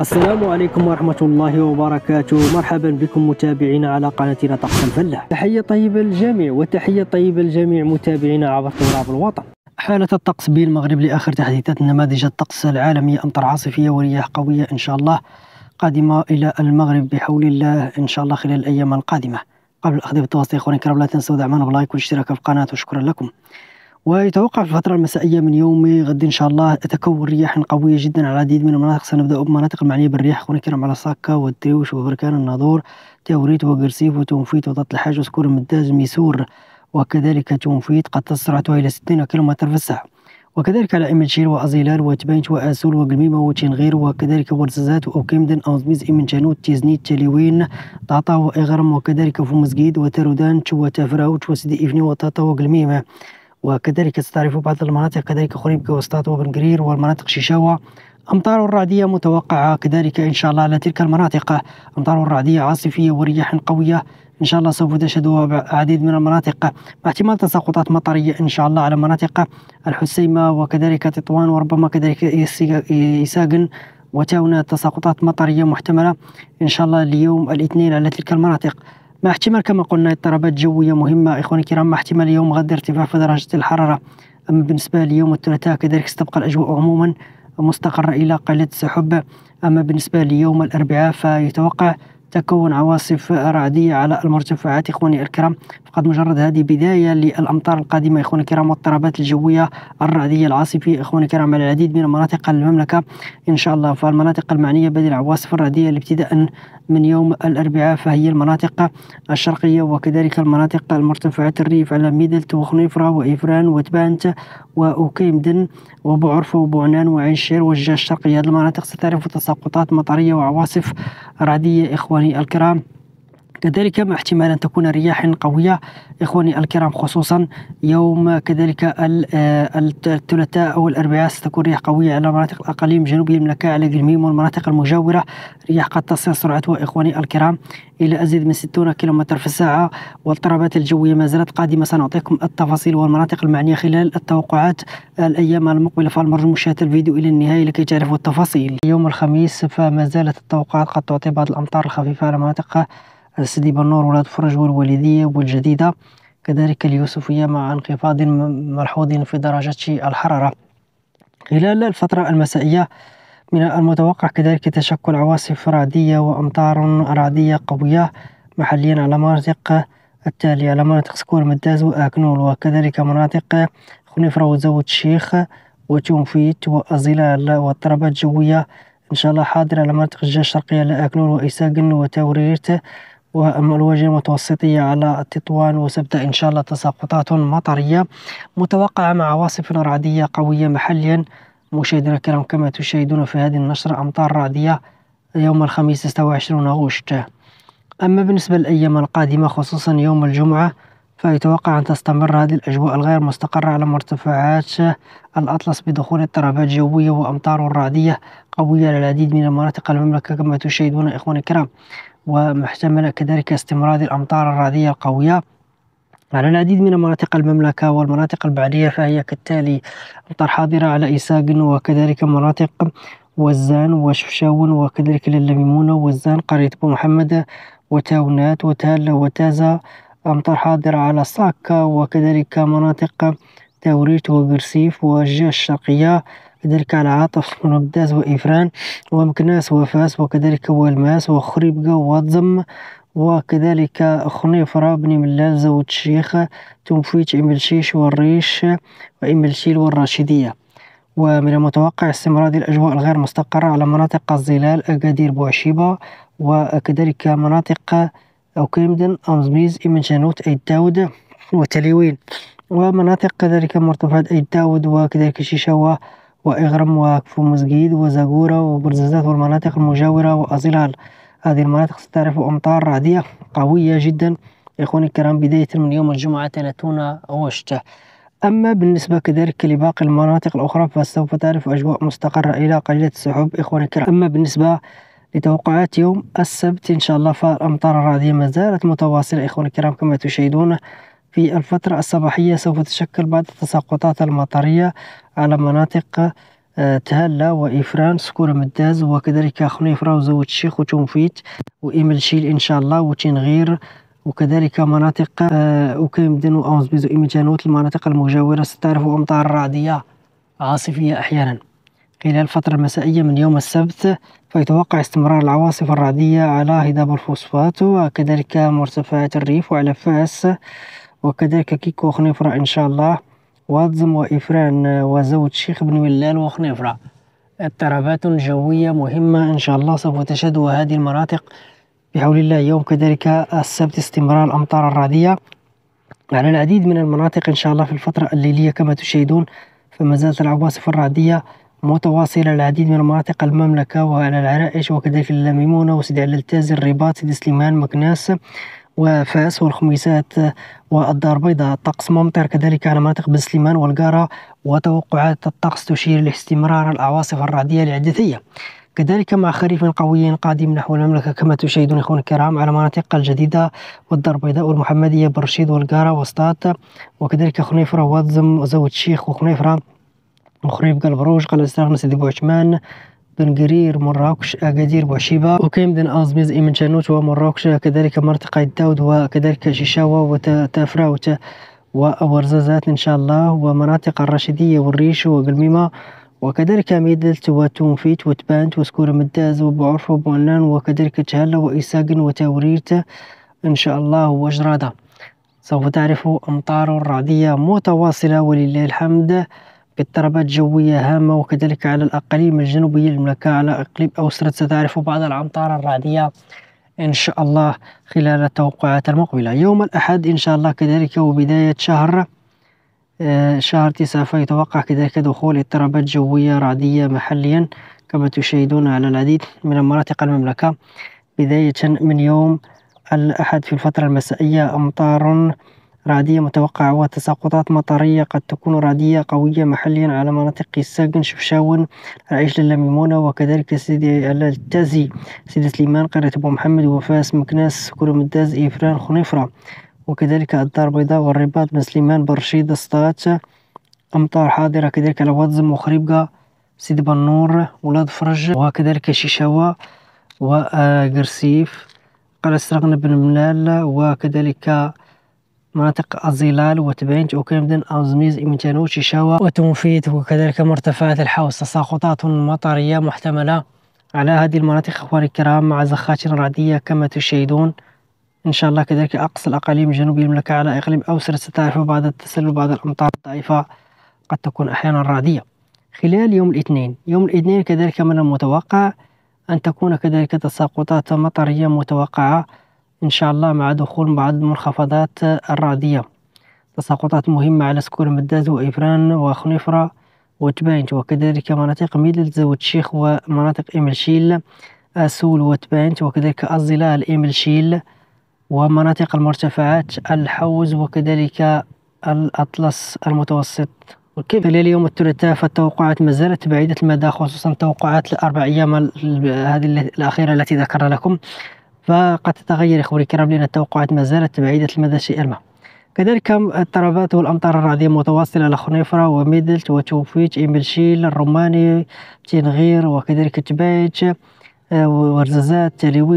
السلام عليكم ورحمة الله وبركاته مرحبا بكم متابعينا على قناتنا طقس الفلاح تحية طيبة للجميع وتحية طيبة لجميع متابعينا عبر تراب الوطن حالة الطقس بالمغرب لآخر تحديثات نماذج الطقس العالمية أمطار عاصفية ورياح قوية إن شاء الله قادمة إلى المغرب بحول الله إن شاء الله خلال الأيام القادمة قبل الأخذ بالتواصل إخواني الكرام لا تنسوا دعمنا بلايك والاشتراك في القناة وشكرا لكم ويتوقع في الفترة المسائية من يوم غد إن شاء الله تكون رياح قوية جدا على العديد من المناطق سنبدأ بمناطق المعنية بالرياح خونا كرم على ساكا والدريوش وبركان الناظور تاوريت وقرسيف وتونفيت وضط الحاج وسكور مداز ميسور وكذلك تونفيت قد تسرعتها سرعتها إلى 60 كم في الساعة وكذلك على إمنشير وأزيلال وتبانش وأسول وقلميمة وتنغير وكذلك ورزازات وأوكيمدن أوزميز إمنشانوت تيزنيت تليوين طاطا وإغرم وكذلك فمزقيد وتارودانش وتفراوت وسدي إفني وطاطا وقلميمة وكذلك ستعرف بعض المناطق كذلك خريبك وسطاط وبنقرير والمناطق شيشاوة أمطار رعدية متوقعة كذلك إن شاء الله على تلك المناطق أمطار رعدية عاصفية ورياح قوية إن شاء الله سوف تشهدها عديد من المناطق مع احتمال تساقطات مطرية إن شاء الله على مناطق الحسيمة وكذلك تطوان وربما كذلك إيساقن وتاونا تساقطات مطرية محتملة إن شاء الله اليوم الاثنين على تلك المناطق مع احتمال كما قلنا اضطرابات جوية مهمة إخواني الكرام مع احتمال اليوم غد ارتفاع في درجة الحرارة أما بالنسبة ليوم الثلاثاء كذلك ستبقى الأجواء عموما مستقرة إلى قلة السحب أما بالنسبة ليوم الأربعاء فيتوقع تكون عواصف رعدية على المرتفعات إخواني الكرام فقد مجرد هذه بداية للأمطار القادمة إخواني الكرام والاضطرابات الجوية الرعدية العاصفة إخواني الكرام على العديد من مناطق المملكة إن شاء الله فالمناطق المعنية بهذه العواصف الرعدية ابتداء من يوم الأربعاء فهي المناطق الشرقية وكذلك المناطق المرتفعات الريف على ميدلت وخنيفرة وإفران وتبانت وأوكيمدن وبعرفة وبعنان وعين شير والجهة الشرقية هذه المناطق ستعرف تساقطات مطرية وعواصف رعدية إخواني إخواني الكرام كذلك مع احتمال أن تكون رياح قوية إخواني الكرام خصوصا يوم كذلك آه، الثلاثاء أو الأربعاء ستكون رياح قوية على مناطق الأقاليم الجنوبيه المملكة على الميم والمناطق المجاورة رياح قد تصل سرعتها إخواني الكرام إلى أزيد من 60 كم في الساعة والاضطرابات الجوية ما زالت قادمة سنعطيكم التفاصيل والمناطق المعنية خلال التوقعات الأيام المقبلة فالمرجو مشاهدة الفيديو إلى النهاية لكي تعرفوا التفاصيل يوم الخميس فما زالت التوقعات قد تعطي بعض الأمطار الخفيفة على مناطق سيدي بنور ولاد فرج والوالدية والجديدة كذلك اليوسفية مع انخفاض ملحوظ في درجة الحرارة خلال الفترة المسائية من المتوقع كذلك تشكل عواصف رعدية وأمطار رعدية قوية محليا على مناطق التالية على مناطق سكور مداز وأكنول وكذلك مناطق خنفرة وزود الشيخ وتونفيت وأزلال واضطرابات جوية إن شاء الله حاضرة على مناطق الجهة الشرقية لأكنول وإيساقن وتوريرت الواجهة المتوسطية على تطوان وسبتة إن شاء الله تساقطات مطرية متوقعة مع عواصف رعدية قوية محليا مشاهدينا الكرام كما تشاهدون في هذه النشرة أمطار رعدية يوم الخميس 26 أغسطس أما بالنسبة للأيام القادمة خصوصا يوم الجمعة فيتوقع أن تستمر هذه الأجواء الغير مستقرة على مرتفعات الأطلس بدخول اضطرابات جوية وأمطار رعدية قوية على العديد من المناطق المملكة كما تشاهدون إخواني الكرام ومحتملة كذلك استمرار الأمطار الرعدية القوية على العديد من مناطق المملكة والمناطق البعدية فهي كالتالي أمطار حاضرة على إيساقن وكذلك مناطق وزان وشفشاون وكذلك للميمونة وزان قرية بو محمد وتاونات وتالا وتازا أمطار حاضرة على صاكا وكذلك مناطق توريت وبرسيف والجهة الشرقية كذلك على عاطف ونبداس وإفران ومكناس وفاس وكذلك والماس وخريبقة وضم وكذلك خنيفرة بن ملال زوج الشيخ تنفيت إملشيش والريش وإملشيل والراشدية ومن المتوقع استمرار الأجواء الغير مستقرة على مناطق الظلال أكادير بوعشيبة وكذلك مناطق أو كيمدن أمزميز إمن جانوت داود وتليوين ومناطق كذلك مرتفعات أي داود وكذلك شيشاوة وإغرم وكفو مسجيد وزاجورة وبرزازات والمناطق المجاورة وأزلال هذه المناطق ستعرف أمطار رعدية قوية جدا إخواني الكرام بداية من يوم الجمعة 30 غشت أما بالنسبة كذلك لباقي المناطق الأخرى فسوف تعرف أجواء مستقرة إلى قليلة السحب إخواني الكرام أما بالنسبة لتوقعات يوم السبت إن شاء الله فالأمطار الرعدية ما زالت متواصلة إخواني الكرام كما تشاهدون في الفترة الصباحية سوف تشكل بعض التساقطات المطرية على مناطق آه، تهلا وإفران سكورة مداز وكذلك خليفرة وزوج الشيخ وتنفيت شيل إن شاء الله وتنغير وكذلك مناطق أوكيمدن آه، وأونزبيز وإيمجانوت المناطق المجاورة ستعرف أمطار رعدية عاصفية أحيانا خلال الفترة المسائية من يوم السبت فيتوقع استمرار العواصف الرعدية على هضاب الفوسفات وكذلك مرتفعات الريف وعلى فاس وكذلك كيكو خنيفرة إن شاء الله واتزم وإفران وزوج شيخ بن ولال وخنيفرة اضطرابات جوية مهمة إن شاء الله سوف تشهد هذه المناطق بحول الله يوم كذلك السبت استمرار الأمطار الرعدية على العديد من المناطق إن شاء الله في الفترة الليلية كما تشاهدون فما زالت العواصف الرعدية متواصلة على العديد من مناطق المملكة وعلى العرائش وكذلك الميمونة وسيدي على تازي الرباط سيدي سليمان مكناس وفاس والخميسات والدار البيضاء الطقس ممطر كذلك على مناطق بن سليمان والقارة وتوقعات الطقس تشير لاستمرار العواصف الرعدية العدثية كذلك مع خريف قوي قادم نحو المملكة كما تشاهدون إخوان الكرام على مناطق الجديدة والدار البيضاء والمحمدية برشيد والقارة وسطات وكذلك خنيفرة وزم وزود الشيخ وخنيفرة مخريف قلب روج قلعة السلام سيدي بوعثمان دن قرير مراكش أكادير وشيبا وكيم دن أزميز إيمن شانوت ومراكش كذلك مرتقى الدود وكذلك شيشاوا وتافراوت وأورزازات إن شاء الله ومناطق الرشيدية والريش وقلميمة وكذلك ميدلت وتونفيت وتبانت وسكور مداز وبعرف وبونان وكذلك تهلا وإيساقن وتوريرت إن شاء الله وجرادة سوف تعرف أمطار رعدية متواصلة ولله الحمد باضطرابات جوية هامة وكذلك على الأقاليم الجنوبية للمملكة على إقليم أوسرة ستعرف بعض الأمطار الرعدية إن شاء الله خلال التوقعات المقبلة يوم الأحد إن شاء الله كذلك وبداية شهر آه، شهر تسعة فيتوقع كذلك دخول اضطرابات جوية رعدية محليا كما تشاهدون على العديد من مناطق المملكة بداية من يوم الأحد في الفترة المسائية أمطار رعدية متوقعة وتساقطات مطرية قد تكون رعدية قوية محليا على مناطق الساقن شفشاون العيش للميمونة وكذلك سيدي التازي سيدي سليمان قرية أبو محمد وفاس مكناس كرومداز إفران خنيفرة وكذلك الدار البيضاء والرباط بن سليمان برشيد الصطات أمطار حاضرة كذلك الواتزم مخربقة سيدي بنور ولاد فرج وكذلك شيشاوة وقرسيف قرية سرغن بن منال وكذلك مناطق الظلال وتبنج وكامدن أوزميز إمتانو شيشاوا وتنفيت وكذلك مرتفعات الحوض تساقطات مطرية محتملة على هذه المناطق أخواني الكرام مع زخات رعدية كما تشاهدون إن شاء الله كذلك أقصى الأقاليم الجنوبية المملكة على إقليم أوسر ستعرف بعض التسلل بعض الأمطار الضعيفة قد تكون أحيانا رعدية خلال يوم الاثنين يوم الاثنين كذلك من المتوقع أن تكون كذلك تساقطات مطرية متوقعة إن شاء الله مع دخول بعض المنخفضات الرعدية تساقطات مهمة على سكور مداز وإفران وخنيفرة وتبانت وكذلك مناطق ميدلز وتشيخ ومناطق إملشيل أسول وتبانت وكذلك الظلال إملشيل ومناطق المرتفعات الحوز وكذلك الأطلس المتوسط وبالتالي اليوم الثلاثاء فالتوقعات ما زالت بعيدة المدى خصوصا توقعات الأربع أيام هذه الأخيرة التي ذكرنا لكم فقد تتغير يا الكرام لان التوقعات ما زالت بعيده المدى شيئا ما كذلك الطربات والامطار الرعديه متواصله على خنيفره وميدلت وتوفيت امبلشيل الروماني تنغير وكذلك تبايت آه، ورزازات تلويل